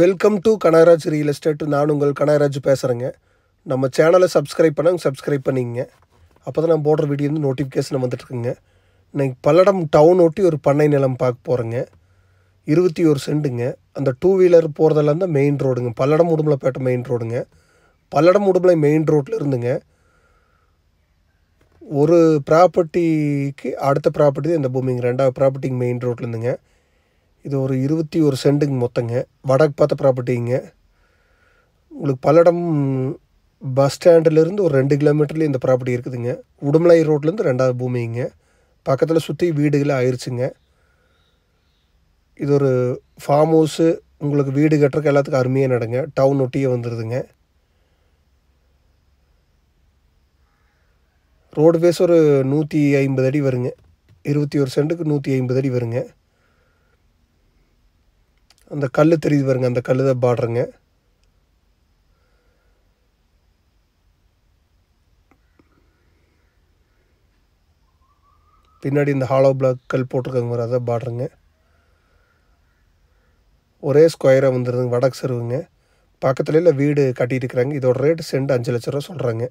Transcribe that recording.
welcome to Kanagaraj real estate நான் உங்கள் கனகராஜ் பேசுகிறேங்க நம்ம சேனலை சப்ஸ்கிரைப் பண்ணாங்க சப்ஸ்கிரைப் பண்ணிங்க அப்போ தான் நான் போடுற வீடியோ வந்து நோட்டிஃபிகேஷன் வந்துட்டுருக்குங்க இன்றைக்கி பல்லடம் டவுன் ஒட்டி ஒரு பண்ணை நிலம் பார்க்க போகிறேங்க இருபத்தி ஒரு சென்ட்டுங்க அந்த டூ வீலர் போகிறதெல்லாம் தான் மெயின் ரோடுங்க பல்லடம் உடுமலைப்பேட்டை மெயின் ரோடுங்க பல்லடம் உடம்புல மெயின் ரோட்டில் இருந்துங்க ஒரு ப்ராப்பர்ட்டிக்கு அடுத்த ப்ராப்பர்ட்டி இந்த பூமிங்க ரெண்டாவது ப்ராப்பர்ட்டிங்க மெயின் ரோட்டில் இருந்துங்க இது ஒரு இருபத்தி ஒரு சென்ட்டுங்க மொத்தங்க வடக்கு பார்த்த ப்ராப்பர்ட்டிங்க உங்களுக்கு பல்லடம் பஸ் ஸ்டாண்டிலேருந்து ஒரு ரெண்டு கிலோமீட்டர்லேயும் இந்த ப்ராப்பர்ட்டி இருக்குதுங்க உடுமலை ரோட்லேருந்து ரெண்டாவது பூமிங்க பக்கத்தில் சுற்றி வீடுகளை ஆயிடுச்சுங்க இது ஒரு ஃபார்ம் ஹவுஸு உங்களுக்கு வீடு கட்டுறக்கு எல்லாத்துக்கும் அருமையாக நடங்க டவுன் ஒட்டியே வந்துடுதுங்க ரோடு பேஸ் ஒரு நூற்றி ஐம்பது அடி வருங்க இருபத்தி ஒரு சென்ட்டுக்கு நூற்றி ஐம்பது அடி வருங்க அந்த கல் தெரியுது பாருங்க அந்த கல் தான் பாடுறேங்க பின்னாடி இந்த ஹாலோ பிளாக் கல் போட்டிருக்காங்க வர அதை பாடுறேங்க ஒரே ஸ்கொயராக வந்துடுதுங்க வடக்கு சருவுங்க பக்கத்துல வீடு கட்டிட்டு இருக்கிறாங்க இதோட ரேட்டு சென்ட் அஞ்சு லட்ச ரூபா சொல்கிறாங்க